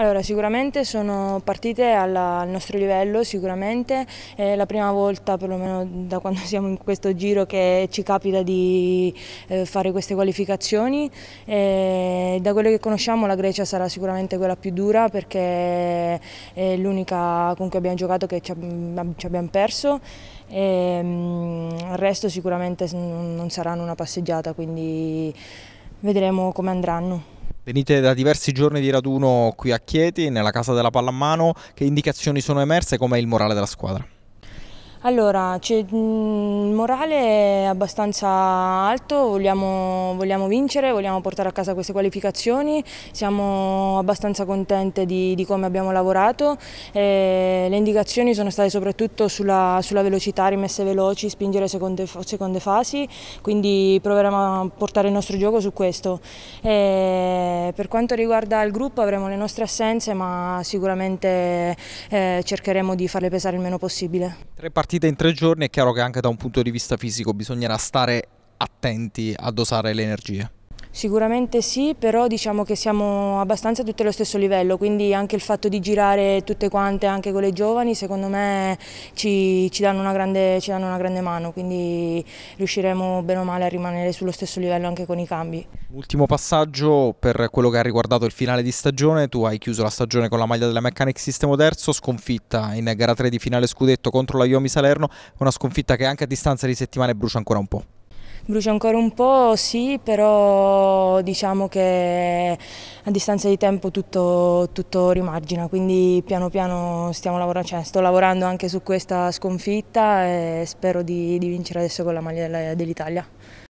Allora, sicuramente sono partite alla, al nostro livello, sicuramente è la prima volta perlomeno da quando siamo in questo giro che ci capita di eh, fare queste qualificazioni. E da quello che conosciamo la Grecia sarà sicuramente quella più dura perché è l'unica con cui abbiamo giocato che ci, abbiamo perso. E, mh, mm, il resto sicuramente non saranno una passeggiata, quindi vedremo come andranno. Venite da diversi giorni di raduno qui a Chieti, nella casa della pallamano. Che indicazioni sono emerse e com'è il morale della squadra? Allora, mm, il morale è abbastanza alto, vogliamo, vogliamo, vincere, vogliamo portare a casa queste qualificazioni, siamo abbastanza contente di, di come abbiamo lavorato, eh, le indicazioni sono state soprattutto sulla, sulla velocità, rimesse veloci, spingere seconde, seconde, fasi, quindi proveremo a portare il nostro gioco su questo. Eh, per quanto riguarda il gruppo avremo le nostre assenze ma sicuramente eh, cercheremo di farle pesare il meno possibile partita in tre giorni è chiaro che anche da un punto di vista fisico bisognerà stare attenti a dosare le energie. Sicuramente sì, però diciamo che siamo abbastanza tutti allo stesso livello, quindi anche il fatto di girare tutte quante, anche con le giovani, secondo me ci, ci, danno, una grande, ci danno, una grande, mano, quindi riusciremo bene o male a rimanere sullo stesso livello anche con i cambi. Ultimo passaggio per quello che ha riguardato il finale di stagione, tu hai chiuso la stagione con la maglia della Mechanic Sistemo Terzo, sconfitta in gara 3 di finale scudetto contro la Iomi Salerno, una sconfitta che anche a distanza di settimane brucia ancora un po'. Brucia ancora un po', sì, però diciamo che a distanza di tempo tutto, tutto rimargina, quindi piano piano stiamo lavorando, cioè, sto lavorando anche su questa sconfitta e spero di, di vincere adesso con la maglia dell'Italia.